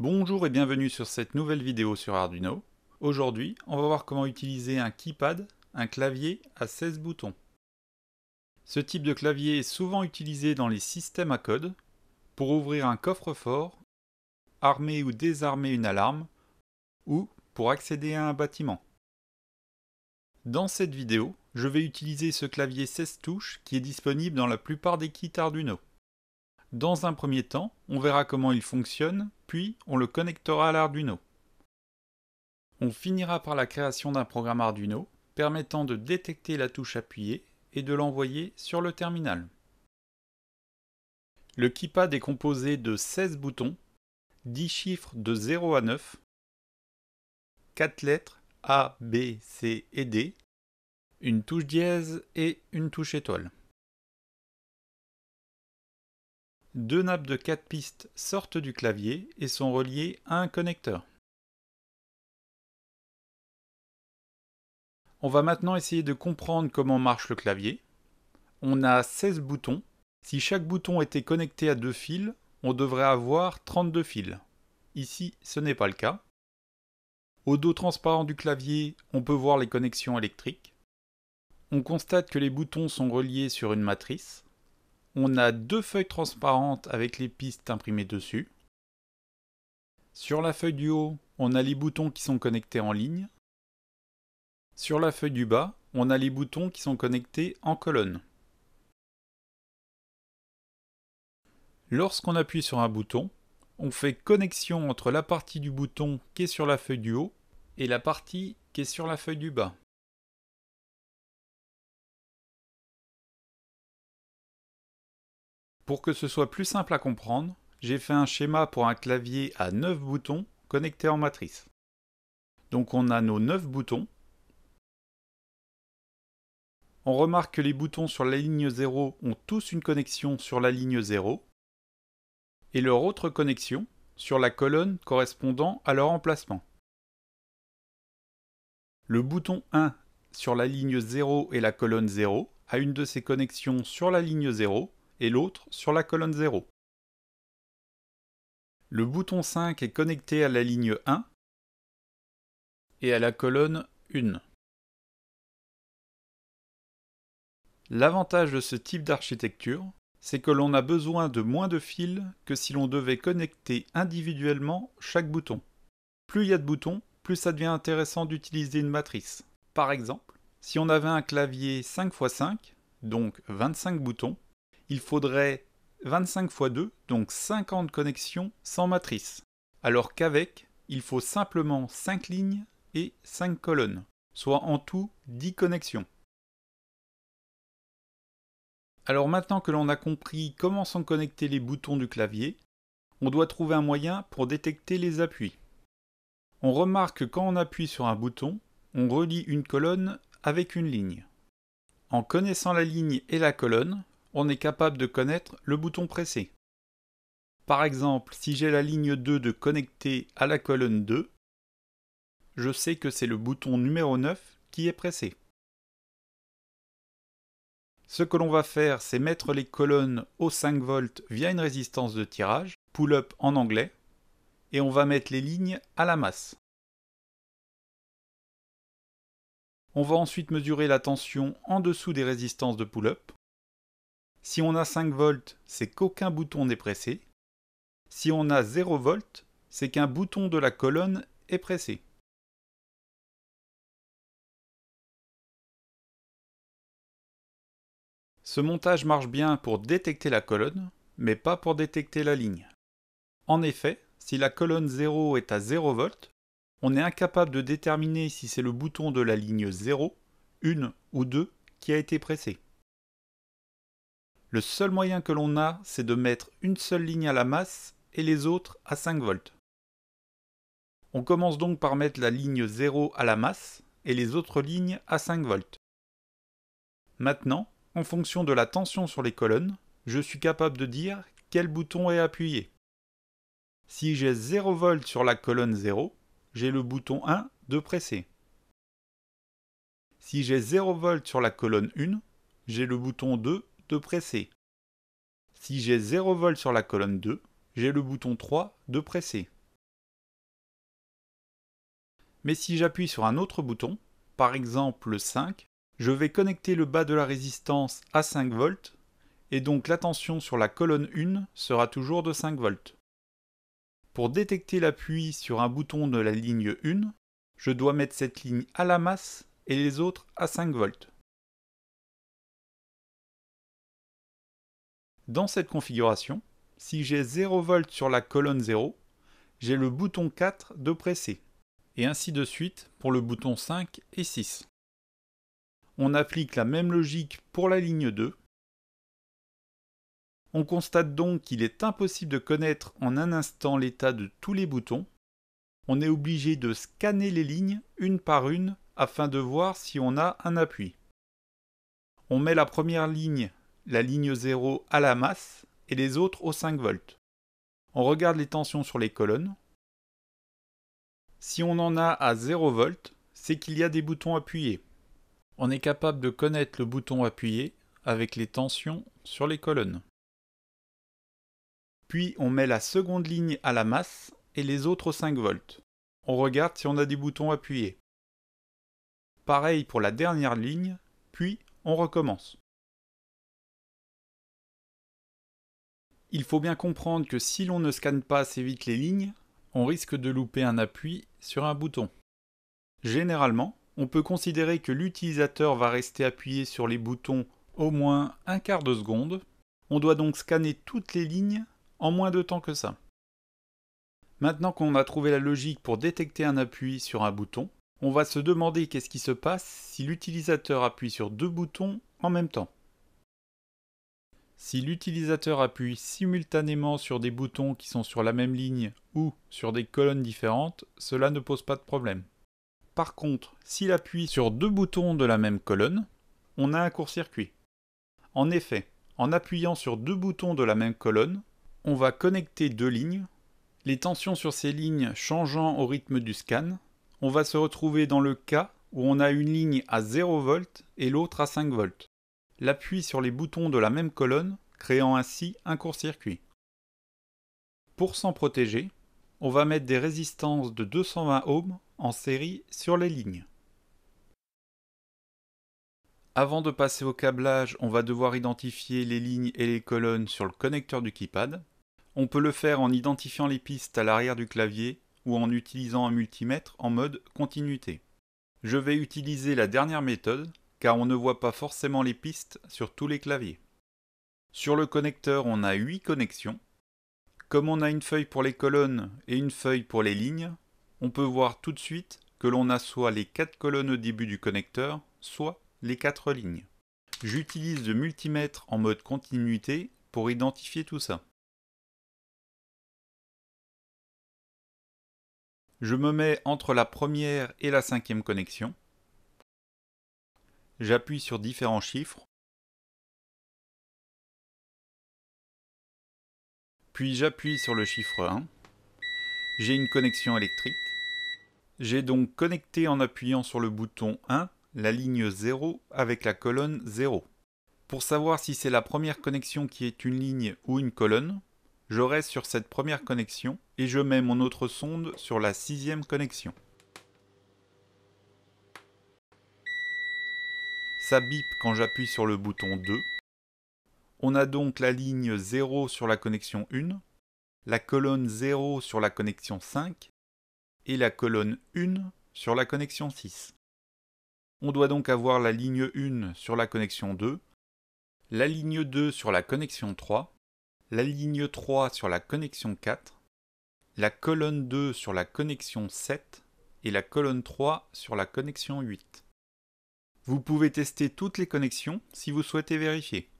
Bonjour et bienvenue sur cette nouvelle vidéo sur Arduino. Aujourd'hui, on va voir comment utiliser un keypad, un clavier à 16 boutons. Ce type de clavier est souvent utilisé dans les systèmes à code, pour ouvrir un coffre-fort, armer ou désarmer une alarme, ou pour accéder à un bâtiment. Dans cette vidéo, je vais utiliser ce clavier 16 touches qui est disponible dans la plupart des kits Arduino. Dans un premier temps, on verra comment il fonctionne, puis on le connectera à l'Arduino. On finira par la création d'un programme Arduino permettant de détecter la touche appuyée et de l'envoyer sur le terminal. Le keypad est composé de 16 boutons, 10 chiffres de 0 à 9, 4 lettres A, B, C et D, une touche dièse et une touche étoile. deux nappes de 4 pistes sortent du clavier et sont reliées à un connecteur. On va maintenant essayer de comprendre comment marche le clavier. On a 16 boutons. Si chaque bouton était connecté à deux fils, on devrait avoir 32 fils. Ici, ce n'est pas le cas. Au dos transparent du clavier, on peut voir les connexions électriques. On constate que les boutons sont reliés sur une matrice on a deux feuilles transparentes avec les pistes imprimées dessus. Sur la feuille du haut, on a les boutons qui sont connectés en ligne. Sur la feuille du bas, on a les boutons qui sont connectés en colonne. Lorsqu'on appuie sur un bouton, on fait connexion entre la partie du bouton qui est sur la feuille du haut et la partie qui est sur la feuille du bas. Pour que ce soit plus simple à comprendre, j'ai fait un schéma pour un clavier à 9 boutons connectés en matrice. Donc on a nos 9 boutons. On remarque que les boutons sur la ligne 0 ont tous une connexion sur la ligne 0 et leur autre connexion sur la colonne correspondant à leur emplacement. Le bouton 1 sur la ligne 0 et la colonne 0 a une de ses connexions sur la ligne 0 et l'autre sur la colonne 0. Le bouton 5 est connecté à la ligne 1 et à la colonne 1. L'avantage de ce type d'architecture, c'est que l'on a besoin de moins de fils que si l'on devait connecter individuellement chaque bouton. Plus il y a de boutons, plus ça devient intéressant d'utiliser une matrice. Par exemple, si on avait un clavier 5x5, donc 25 boutons, il faudrait 25 x 2, donc 50 connexions sans matrice. Alors qu'avec, il faut simplement 5 lignes et 5 colonnes, soit en tout 10 connexions. Alors maintenant que l'on a compris comment sont connectés les boutons du clavier, on doit trouver un moyen pour détecter les appuis. On remarque que quand on appuie sur un bouton, on relie une colonne avec une ligne. En connaissant la ligne et la colonne, on est capable de connaître le bouton pressé. Par exemple, si j'ai la ligne 2 de connecter à la colonne 2, je sais que c'est le bouton numéro 9 qui est pressé. Ce que l'on va faire, c'est mettre les colonnes au 5 volts via une résistance de tirage, pull-up en anglais, et on va mettre les lignes à la masse. On va ensuite mesurer la tension en dessous des résistances de pull-up. Si on a 5 volts, c'est qu'aucun bouton n'est pressé. Si on a 0 volts, c'est qu'un bouton de la colonne est pressé. Ce montage marche bien pour détecter la colonne, mais pas pour détecter la ligne. En effet, si la colonne 0 est à 0 volts, on est incapable de déterminer si c'est le bouton de la ligne 0, 1 ou 2 qui a été pressé. Le seul moyen que l'on a, c'est de mettre une seule ligne à la masse et les autres à 5 volts. On commence donc par mettre la ligne 0 à la masse et les autres lignes à 5 volts. Maintenant, en fonction de la tension sur les colonnes, je suis capable de dire quel bouton est appuyé. Si j'ai 0 volts sur la colonne 0, j'ai le bouton 1 de presser. Si j'ai 0 volts sur la colonne 1, j'ai le bouton 2 de presser. Si j'ai 0 V sur la colonne 2, j'ai le bouton 3 de presser. Mais si j'appuie sur un autre bouton, par exemple le 5, je vais connecter le bas de la résistance à 5 V, et donc la tension sur la colonne 1 sera toujours de 5 V. Pour détecter l'appui sur un bouton de la ligne 1, je dois mettre cette ligne à la masse et les autres à 5 volts. Dans cette configuration, si j'ai 0 V sur la colonne 0, j'ai le bouton 4 de presser, et ainsi de suite pour le bouton 5 et 6. On applique la même logique pour la ligne 2. On constate donc qu'il est impossible de connaître en un instant l'état de tous les boutons. On est obligé de scanner les lignes une par une afin de voir si on a un appui. On met la première ligne la ligne 0 à la masse et les autres aux 5 volts. On regarde les tensions sur les colonnes. Si on en a à 0 volts, c'est qu'il y a des boutons appuyés. On est capable de connaître le bouton appuyé avec les tensions sur les colonnes. Puis on met la seconde ligne à la masse et les autres aux 5 volts. On regarde si on a des boutons appuyés. Pareil pour la dernière ligne, puis on recommence. Il faut bien comprendre que si l'on ne scanne pas assez vite les lignes, on risque de louper un appui sur un bouton. Généralement, on peut considérer que l'utilisateur va rester appuyé sur les boutons au moins un quart de seconde. On doit donc scanner toutes les lignes en moins de temps que ça. Maintenant qu'on a trouvé la logique pour détecter un appui sur un bouton, on va se demander qu'est-ce qui se passe si l'utilisateur appuie sur deux boutons en même temps. Si l'utilisateur appuie simultanément sur des boutons qui sont sur la même ligne ou sur des colonnes différentes, cela ne pose pas de problème. Par contre, s'il appuie sur deux boutons de la même colonne, on a un court-circuit. En effet, en appuyant sur deux boutons de la même colonne, on va connecter deux lignes. Les tensions sur ces lignes changeant au rythme du scan, on va se retrouver dans le cas où on a une ligne à 0 V et l'autre à 5 V l'appui sur les boutons de la même colonne, créant ainsi un court-circuit. Pour s'en protéger, on va mettre des résistances de 220 ohms en série sur les lignes. Avant de passer au câblage, on va devoir identifier les lignes et les colonnes sur le connecteur du keypad. On peut le faire en identifiant les pistes à l'arrière du clavier ou en utilisant un multimètre en mode continuité. Je vais utiliser la dernière méthode, car on ne voit pas forcément les pistes sur tous les claviers. Sur le connecteur, on a 8 connexions. Comme on a une feuille pour les colonnes et une feuille pour les lignes, on peut voir tout de suite que l'on a soit les 4 colonnes au début du connecteur, soit les 4 lignes. J'utilise le multimètre en mode continuité pour identifier tout ça. Je me mets entre la première et la cinquième connexion. J'appuie sur différents chiffres, puis j'appuie sur le chiffre 1. J'ai une connexion électrique. J'ai donc connecté en appuyant sur le bouton 1 la ligne 0 avec la colonne 0. Pour savoir si c'est la première connexion qui est une ligne ou une colonne, je reste sur cette première connexion et je mets mon autre sonde sur la sixième connexion. Ça bip quand j'appuie sur le bouton 2. On a donc la ligne 0 sur la connexion 1, la colonne 0 sur la connexion 5 et la colonne 1 sur la connexion 6. On doit donc avoir la ligne 1 sur la connexion 2, la ligne 2 sur la connexion 3, la ligne 3 sur la connexion 4, la colonne 2 sur la connexion 7 et la colonne 3 sur la connexion 8. Vous pouvez tester toutes les connexions si vous souhaitez vérifier.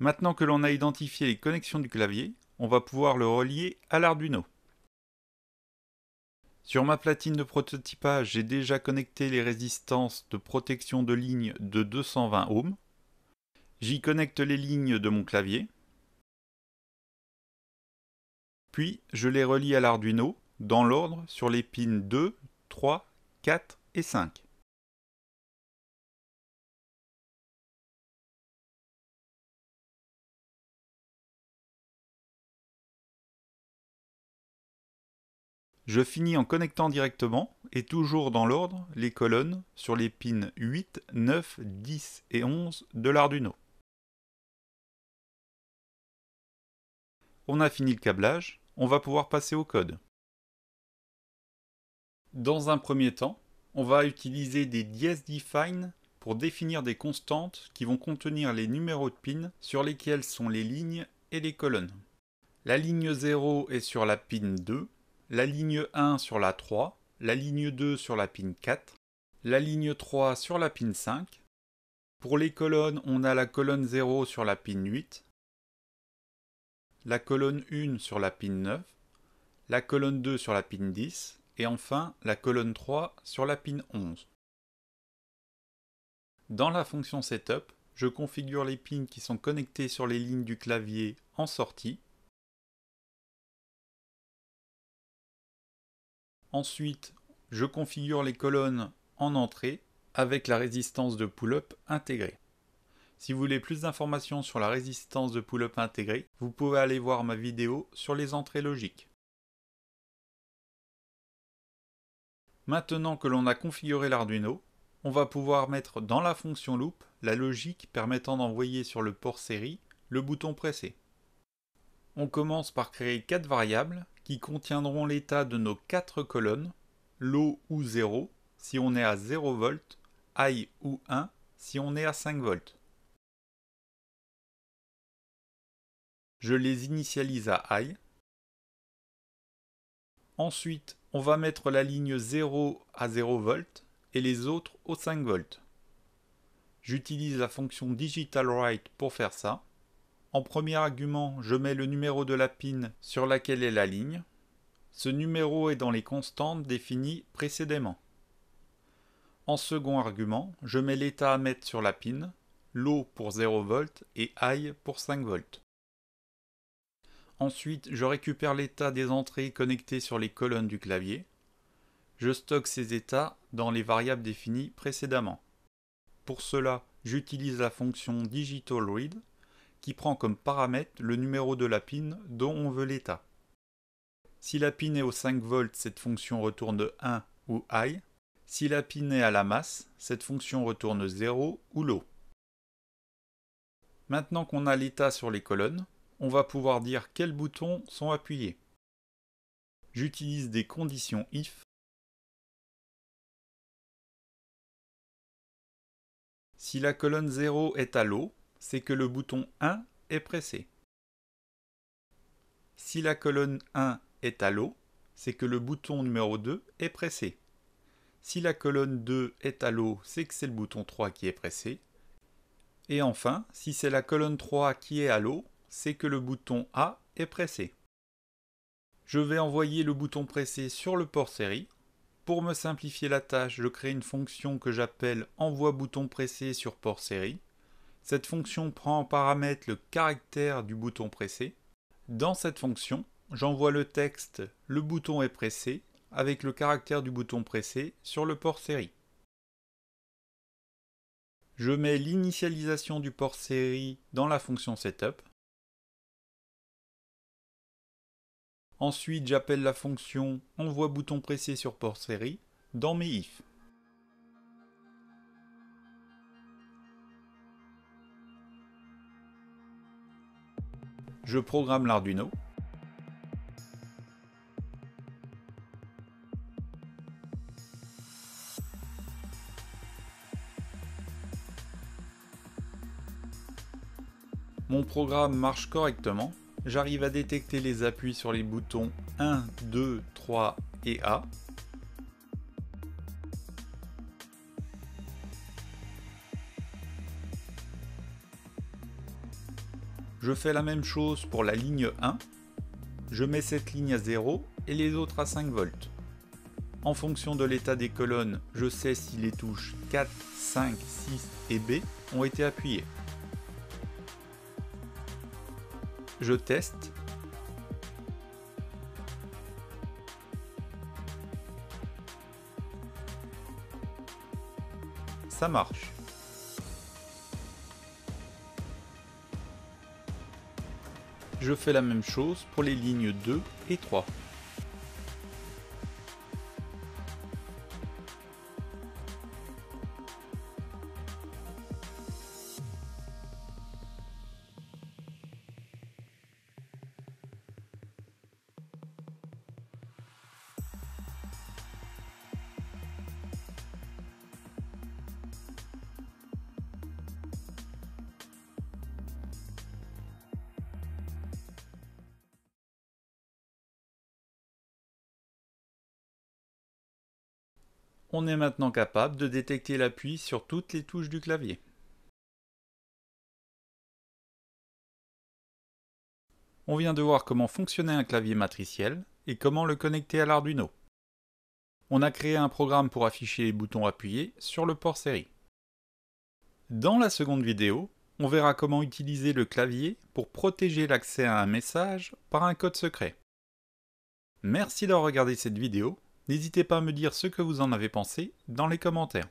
Maintenant que l'on a identifié les connexions du clavier, on va pouvoir le relier à l'Arduino. Sur ma platine de prototypage, j'ai déjà connecté les résistances de protection de ligne de 220 ohms. J'y connecte les lignes de mon clavier. Puis, je les relie à l'Arduino dans l'ordre sur les pins 2, 3, 4 et 5. Je finis en connectant directement, et toujours dans l'ordre, les colonnes sur les pins 8, 9, 10 et 11 de l'Arduino. On a fini le câblage, on va pouvoir passer au code. Dans un premier temps, on va utiliser des dièses define pour définir des constantes qui vont contenir les numéros de pin sur lesquels sont les lignes et les colonnes. La ligne 0 est sur la pin 2, la ligne 1 sur la 3, la ligne 2 sur la pin 4, la ligne 3 sur la pin 5. Pour les colonnes, on a la colonne 0 sur la pin 8, la colonne 1 sur la pin 9, la colonne 2 sur la pin 10, et enfin la colonne 3 sur la pin 11. Dans la fonction Setup, je configure les pins qui sont connectés sur les lignes du clavier en sortie. Ensuite, je configure les colonnes en entrée avec la résistance de pull-up intégrée. Si vous voulez plus d'informations sur la résistance de pull-up intégrée, vous pouvez aller voir ma vidéo sur les entrées logiques. Maintenant que l'on a configuré l'Arduino, on va pouvoir mettre dans la fonction loop la logique permettant d'envoyer sur le port série le bouton pressé. On commence par créer quatre variables qui contiendront l'état de nos quatre colonnes, low ou 0 si on est à 0 V, high ou 1 si on est à 5 V. Je les initialise à high. Ensuite, on va mettre la ligne 0 à 0 V et les autres aux 5 V. J'utilise la fonction digitalWrite pour faire ça. En premier argument, je mets le numéro de la pin sur laquelle est la ligne. Ce numéro est dans les constantes définies précédemment. En second argument, je mets l'état à mettre sur la pin, low pour 0 V et high pour 5 volts. Ensuite, je récupère l'état des entrées connectées sur les colonnes du clavier. Je stocke ces états dans les variables définies précédemment. Pour cela, j'utilise la fonction digitalRead qui prend comme paramètre le numéro de la pin dont on veut l'état. Si la pin est au 5 volts, cette fonction retourne 1 ou high. Si la pin est à la masse, cette fonction retourne 0 ou low. Maintenant qu'on a l'état sur les colonnes, on va pouvoir dire quels boutons sont appuyés. J'utilise des conditions if. Si la colonne 0 est à l'eau, c'est que le bouton 1 est pressé. Si la colonne 1 est à l'eau, c'est que le bouton numéro 2 est pressé. Si la colonne 2 est à l'eau, c'est que c'est le bouton 3 qui est pressé. Et enfin, si c'est la colonne 3 qui est à l'eau, c'est que le bouton A est pressé. Je vais envoyer le bouton pressé sur le port série. Pour me simplifier la tâche, je crée une fonction que j'appelle envoie bouton pressé sur port série. Cette fonction prend en paramètre le caractère du bouton pressé. Dans cette fonction, j'envoie le texte le bouton est pressé avec le caractère du bouton pressé sur le port série. Je mets l'initialisation du port série dans la fonction setup Ensuite, j'appelle la fonction Envoie bouton pressé sur port série dans mes if. Je programme l'Arduino. Mon programme marche correctement J'arrive à détecter les appuis sur les boutons 1, 2, 3 et A. Je fais la même chose pour la ligne 1. Je mets cette ligne à 0 et les autres à 5 volts. En fonction de l'état des colonnes, je sais si les touches 4, 5, 6 et B ont été appuyées. je teste. Ça marche. Je fais la même chose pour les lignes 2 et 3. On est maintenant capable de détecter l'appui sur toutes les touches du clavier. On vient de voir comment fonctionnait un clavier matriciel et comment le connecter à l'Arduino. On a créé un programme pour afficher les boutons appuyés sur le port série. Dans la seconde vidéo, on verra comment utiliser le clavier pour protéger l'accès à un message par un code secret. Merci d'avoir regardé cette vidéo N'hésitez pas à me dire ce que vous en avez pensé dans les commentaires.